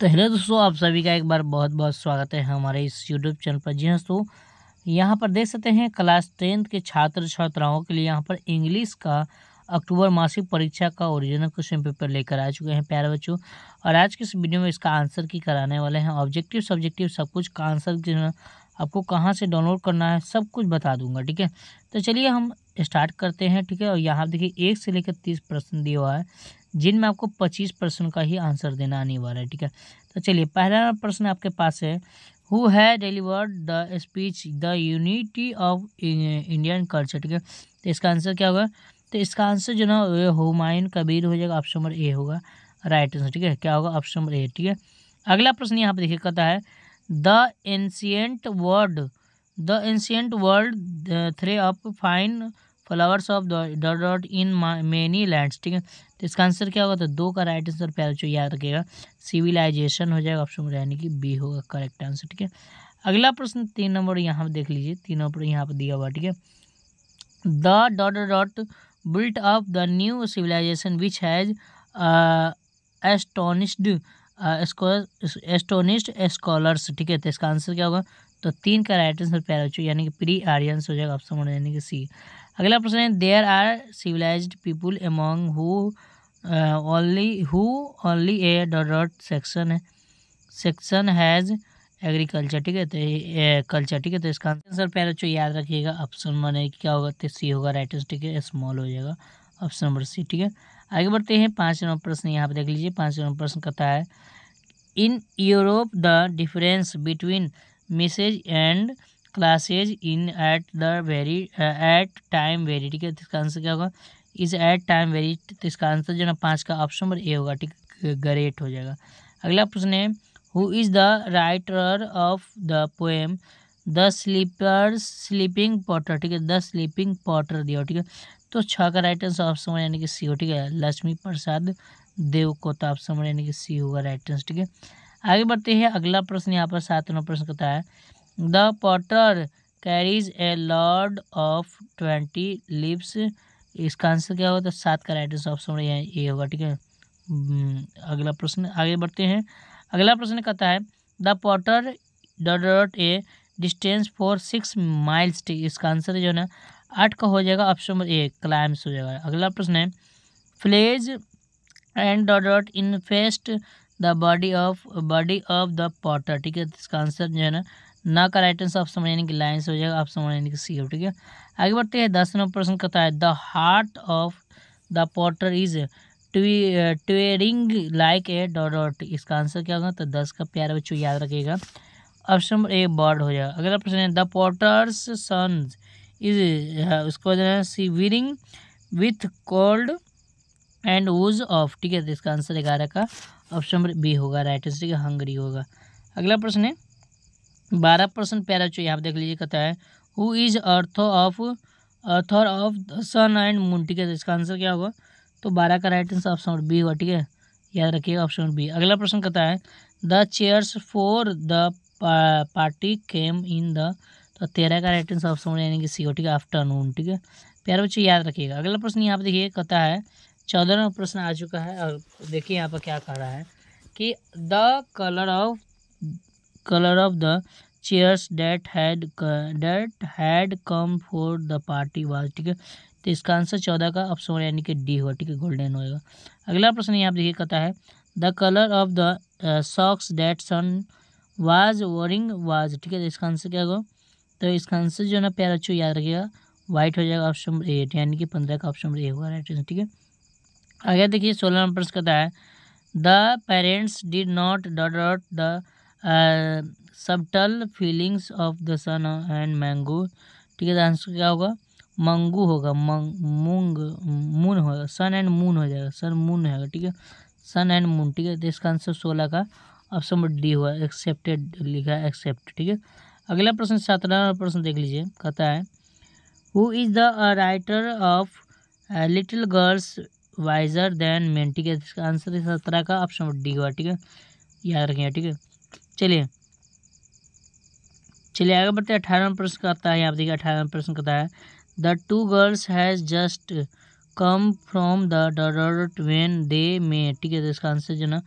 तो हेलो दोस्तों आप सभी का एक बार बहुत बहुत स्वागत है हमारे इस यूट्यूब चैनल पर जी हाँ दोस्तों यहाँ पर देख सकते हैं क्लास टेंथ के छात्र छात्राओं के लिए यहाँ पर इंग्लिश का अक्टूबर मासिक परीक्षा का ओरिजिनल क्वेश्चन पेपर लेकर आ चुके हैं प्यारे बच्चों और आज के इस वीडियो में इसका आंसर की कराने वाले हैं ऑब्जेक्टिव सब्जेक्टिव सब कुछ का आंसर आपको कहाँ से डाउनलोड करना है सब कुछ बता दूंगा ठीक है तो चलिए हम स्टार्ट करते हैं ठीक है और यहाँ देखिए एक से लेकर तीस प्रश्न दिया हुआ है जिनमें आपको पच्चीस प्रश्न का ही आंसर देना अनिवार्य है ठीक है तो चलिए पहला प्रश्न आपके पास है हु है delivered the speech the unity of Indian culture ठीक है तो इसका आंसर क्या होगा तो इसका आंसर जो ना हुमायूं कबीर हो जाएगा ऑप्शन नंबर ए होगा राइट आंसर ठीक है क्या होगा ऑप्शन नंबर ए ठीक है अगला प्रश्न यहाँ पर देखिए कहता है the ancient world the ancient world threw up fine flowers of dot dot in many lands ठीक है तो इसका आंसर क्या होगा तो दो का राइट आंसर पहले जो याद रखेगा सिविलाइजेशन हो जाएगा ऑप्शन यानी कि बी होगा करेक्ट आंसर ठीक है अगला प्रश्न तीन नंबर यहाँ पर देख लीजिए तीन नंबर यहाँ पर दिया हुआ ठीक है the dot dot built up the new civilization which has astonished astonished scholars ठीक है तो इसका आंसर क्या होगा तो तीन का राइट आंसर प्यारा यानी कि प्री आर्यंस हो जाएगा ऑप्शन यानी कि सी अगला प्रश्न है there are civilized people among who only who only a dot dot section section has agriculture ठीक है तो कल्चर ठीक है तो इसका आंसर पहले जो तो याद रखिएगा ऑप्शन मैंने क्या होगा तो सी होगा राइट आंसर ठीक है स्मॉल हो जाएगा ऑप्शन नंबर सी ठीक है आगे बढ़ते हैं पाँच नंबर प्रश्न यहाँ पे देख लीजिए पाँच नंबर प्रश्न कहता है in Europe the difference between masses and classes in at the very at time very ठीक है तो इसका आंसर क्या होगा इज एट टाइम वेरी तो इसका आंसर जो ना पाँच का ऑप्शन नंबर ए होगा ठीक ग्रेट हो जाएगा अगला प्रश्न है who is the writer of the poem the sleeper sleeping potter ठीक है द स्लीपिंग पॉटर दिया ठीक है तो छ का राइट आंसर ऑप्शन यानी कि सी हो ठीक है लक्ष्मी प्रसाद देव को तो ऑप्शन वन यानी कि सी होगा राइट आंसर ठीक है आगे बढ़ते हैं अगला प्रश्न यहाँ पर सात नंबर प्रश्न कहता है the potter carries a load of twenty lips इसका आंसर क्या होगा तो सात का राइट आंसर ऑप्शन ये होगा ठीक है हम्म, अगला प्रश्न आगे बढ़ते हैं अगला प्रश्न कहता है the potter dot a distance for six miles ठीक इसका आंसर जो है ना आठ का हो जाएगा ऑप्शन नंबर ए क्लाइम्स हो जाएगा अगला प्रश्न है flies and dot dot infest the body of body of the potter ठीक है इसका आंसर जो है ना ना का राइट आंसर ऑप्शन यानी कि लाइन्स हो जाएगा ऑप्शन वन यानी कि सी ऑफ ठीक है आगे बढ़ते हैं दस नंबर प्रश्न कहता है the heart of the potter is quivering like a dot dot इसका आंसर क्या होगा तो दस का प्यारा बच्चों याद रखिएगा ऑप्शन नंबर ए बर्ड हो जाएगा अगला प्रश्न है द पॉटर्स सन इज उसको veering with cold and woes of ठीक है तो इसका आंसर ग्यारह का ऑप्शन नंबर बी होगा राइट आंसर ठीक है हंगरी होगा अगला प्रश्न है बारह प्रश्न प्यारा चाहिए आप देख लीजिए कहता है who is earth of author of the sun and moon ठीक है तो इसका आंसर क्या होगा तो बारह का राइट आंसर ऑप्शन बी होगा ठीक है याद रखिएगा ऑप्शन बी अगला प्रश्न कहता है the chairs for the party came in the तो तेरह का राइट आंसर ऑप्शन यानी कि सी हो ठीक है आफ्टरनून ठीक है प्यारे बच्चे याद रखिएगा अगला प्रश्न यहाँ पर देखिए कहता है नंबर प्रश्न आ चुका है और देखिए यहाँ पर क्या कह रहा है कि the colour of color of the chairs that had that had come for the party was ठीक है तो इसका आंसर चौदह का ऑप्शन यानी कि डी होगा ठीक है गोल्डन होएगा अगला प्रश्न यहाँ देखिए कहता है the colour of the socks that son was wearing was ठीक है तो इसका आंसर क्या होगा तो इसका आंसर जो है ना प्यार चो याद रखिएगा व्हाइट हो जाएगा ऑप्शन नंबर एट यानी कि पंद्रह का ऑप्शन नंबर ए होगा राइट ठीक है आगे देखिए सोलह नंबर प्रश्न कहता है the parents did not dot the subtle feelings of the sun and mango ठीक है तो आंसर क्या होगा मंगू होगा मंग मूंग मून होगा सन एंड मून हो जाएगा सन मून होगा ठीक है सन एंड मून ठीक है तो इसका आंसर सोलह का ऑप्शन नंबर डी हुआ एक्सेप्टेड लिखा है एक्सेप्ट ठीक है अगला प्रश्न सत्रह प्रश्न देख लीजिए कहता है who is the writer of little girls wiser than men ठीक है तो इसका आंसर सत्रह का ऑप्शन नंबर डी हुआ ठीक है याद रखिए ठीक है चलिए चलिए आगे बढ़ते हैं अठारह प्रश्न कहता है आप देखिए अठारह प्रश्न कहता है the two girls has just come from the dot when they may ठीक है तो इसका आंसर जो ना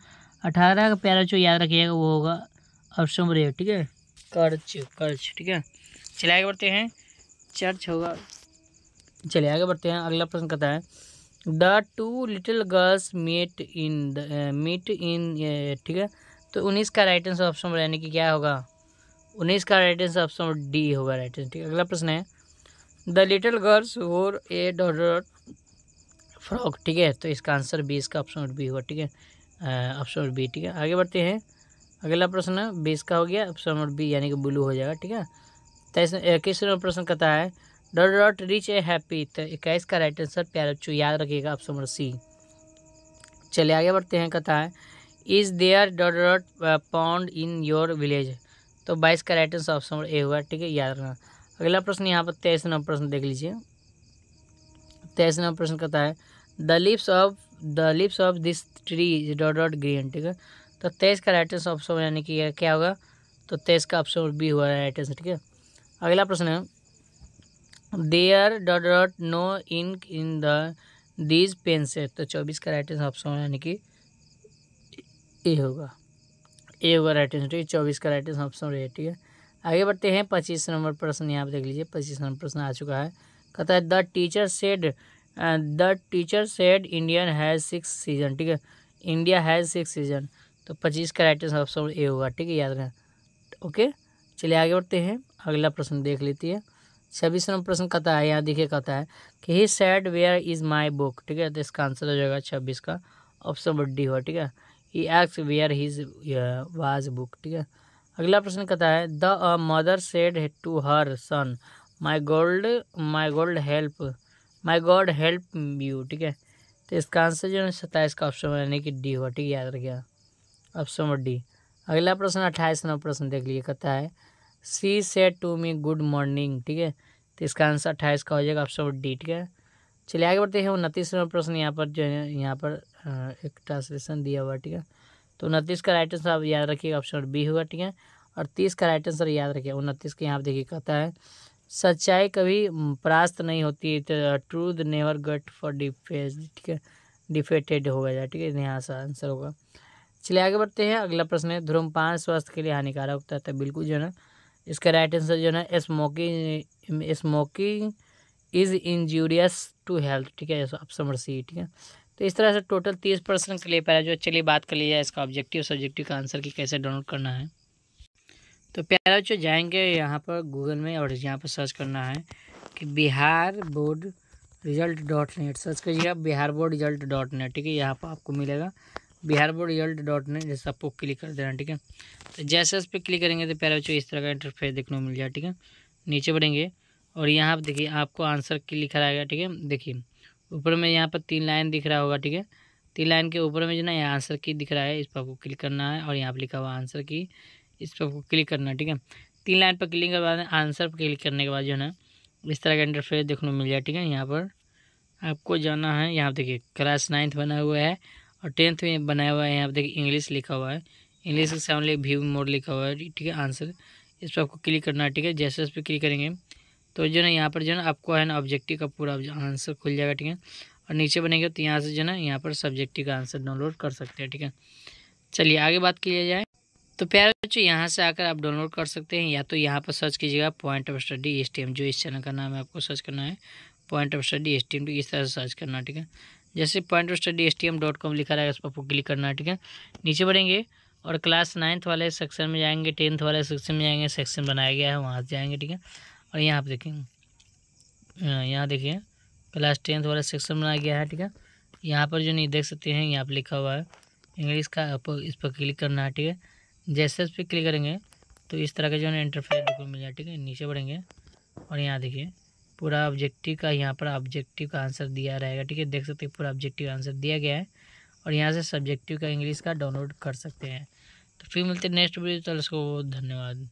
अठारह का प्यारा जो याद रखिएगा वो होगा ऑप्शन बरेव ठीक है कर्च कर्च ठीक है चलिए आगे बढ़ते हैं चर्च होगा चलिए आगे बढ़ते हैं अगला प्रश्न कहता है the two little girls met in the meet in ठीक है तो उन्नीस का राइट आंसर ऑप्शन नंबर यानी कि क्या होगा उन्नीस का राइट आंसर ऑप्शन डी होगा राइट आंसर ठीक अगला प्रश्न है द लिटिल गर्ल्स वोर ए डॉट डॉट फ्रॉक ठीक है तो इसका आंसर बी इसका ऑप्शन बी होगा ठीक है ऑप्शन बी ठीक है आगे बढ़ते हैं अगला प्रश्न बीस का हो गया ऑप्शन नंबर बी यानी कि ब्लू हो जाएगा ठीक है तेईस तो इक्कीस नंबर प्रश्न कहता है dot dot rich a happy तो इक्कीस का राइट आंसर प्यारे याद रखिएगा ऑप्शन नंबर सी चलिए आगे बढ़ते हैं कहता है is there dot dot pond in your village तो बाईस का राइट आंसर ऑप्शन ए हुआ ठीक है याद रखना अगला प्रश्न यहाँ पर तेईस नंबर प्रश्न देख लीजिए तेईस नंबर प्रश्न कहता है the leaves of the leaves of this tree is dot dot green ठीक है तो तेईस का राइट आंसर ऑप्शन यानी कि क्या होगा तो तेईस का ऑप्शन बी हुआ राइट आंसर ठीक है अगला प्रश्न है are dot dot no in in the these pen से तो चौबीस का राइट आंसर ऑप्शन यानी कि ए होगा ए होगा राइट आंसर ठीक है चौबीस का राइट आंसर ऑप्शन ए ठीक है आगे बढ़ते हैं पच्चीस नंबर प्रश्न यहाँ पर देख लीजिए पच्चीस नंबर प्रश्न आ चुका है कहता है the teacher said the teacher said Indian has six season ठीक है इंडिया हैज़ सिक्स सीजन तो पच्चीस का राइट आंसर ऑप्शन ए होगा ठीक है याद रखें ओके चलिए आगे बढ़ते हैं अगला प्रश्न देख लेती है छब्बीस नंबर प्रश्न कहता है यहाँ देखिए कहता है कि he said where is my book ठीक है तो इसका आंसर हो जाएगा छब्बीस का ऑप्शन बड्डी हुआ ठीक है ही एक्स वेयर हीज वाज बुक ठीक है अगला प्रश्न कहता है the mother said to her son my gold my gold help my God help you ठीक है तो इसका आंसर जो है सत्ताईस का ऑप्शन यानी कि डी हुआ ठीक है याद रखिएगा ऑप्शन नंबर डी अगला प्रश्न अट्ठाईस नंबर प्रश्न देख लीजिए कहता है she said to me good morning ठीक है तो इसका आंसर अट्ठाईस का हो जाएगा ऑप्शन नंबर डी ठीक है चलिए आगे बढ़ते हैं उनतीस नंबर प्रश्न यहाँ पर जो है यहाँ पर एक ट्रांसलेशन दिया हुआ ठीक है तो उनतीस का राइट आंसर आप याद रखिएगा ऑप्शन बी होगा ठीक है और तीस का राइट आंसर याद रखिए उनतीस के यहाँ पर देखिए कहता है सच्चाई कभी परास्त नहीं होती truth never got for defeats ठीक है डिफेटेड हो गया ठीक है यहाँ सा आंसर होगा चलिए आगे बढ़ते हैं अगला प्रश्न है धूम्रपान स्वास्थ्य के लिए हानिकारक होता है बिल्कुल जो है ना इसका राइट आंसर जो है ना smoking smoking is injurious to health ठीक है आप समझ सी ठीक है तो इस तरह से टोटल तीस परसेंट क्लियर है जो चलिए बात कर लिया इसका ऑब्जेक्टिव सब्जेक्टिव का आंसर की कैसे डाउनलोड करना है तो प्यारा बच्चों जाएंगे यहाँ पर गूगल में और यहाँ पर सर्च करना है कि Bihar board result dot net search करिएगा Bihar board result dot net ठीक है यहाँ पर आपको मिलेगा Bihar board result dot net जैसे आपको क्लिक कर देना ठीक है तो जैसे उस पर क्लिक करेंगे तो प्यारे बच्चों इस तरह का इंटरफेस देखने को मिल जाए ठीक है नीचे बढ़ेंगे और यहाँ पर देखिए आपको आंसर की लिखा है ठीक है देखिए ऊपर में यहाँ पर तीन लाइन दिख रहा होगा ठीक है तीन लाइन के ऊपर में जो ना यहाँ आंसर की दिख रहा है इस पर आपको क्लिक करना है और यहाँ पर लिखा हुआ आंसर की इस पर आपको क्लिक करना है ठीक है तीन लाइन पर क्लिक के बाद आंसर पर क्लिक करने के बाद जो है ना इस तरह का इंटरफेस देखने को मिल जाए ठीक है यहाँ पर आपको जाना है यहाँ देखिए क्लास नाइन्थ बना हुआ है और टेंथ में बनाया हुआ है यहाँ पर देखिए इंग्लिश लिखा हुआ है इंग्लिश के सामने व्यू मोड लिखा हुआ है ठीक है आंसर इस पर आपको क्लिक करना है ठीक है जैसे इस पर क्लिक करेंगे तो जो ना यहाँ पर जो ना आपको है ना ऑब्जेक्टिव का पूरा आंसर खुल जाएगा ठीक है और नीचे बनेगा तो यहाँ से जो ना यहाँ पर सब्जेक्टिव का आंसर डाउनलोड कर सकते हैं ठीक है चलिए आगे बात किया जाए तो प्यारे बच्चों यहाँ से आकर आप डाउनलोड कर सकते हैं या तो यहाँ पर सर्च कीजिएगा पॉइंट ऑफ स्टडी एस जो इस चैनल का नाम है आपको सर्च करना है point of study S T इस तरह से सर्च करना है ठीक है जैसे पॉइंट ऑफ स्टडी एस लिखा रहेगा उस पर आपको क्लिक करना है ठीक है नीचे बढ़ेंगे और क्लास नाइन्थ वाले सेक्शन में जाएंगे टेंथ वाले सेक्शन में जाएंगे सेक्शन बनाया गया है वहाँ से जाएंगे ठीक है और यहाँ आप देखें यहाँ देखिए क्लास टेंथ वाला सेक्शन बनाया गया है ठीक है यहाँ पर जो नहीं देख सकते हैं यहाँ पर लिखा हुआ है इंग्लिश का इस पर क्लिक करना है ठीक है जैसे इस पर क्लिक करेंगे तो इस तरह का जो है इंटरफेस देखो मिल जाए ठीक है नीचे बढ़ेंगे और यहाँ देखिए पूरा ऑब्जेक्टिव का यहाँ पर ऑब्जेक्टिव का आंसर दिया रहेगा ठीक है देख सकते हैं पूरा ऑब्जेक्टिव आंसर दिया गया है और यहाँ से सब्जेक्टिव का इंग्लिश का डाउनलोड कर सकते हैं तो फिर मिलते हैं नेक्स्ट वीडियो तो उसको धन्यवाद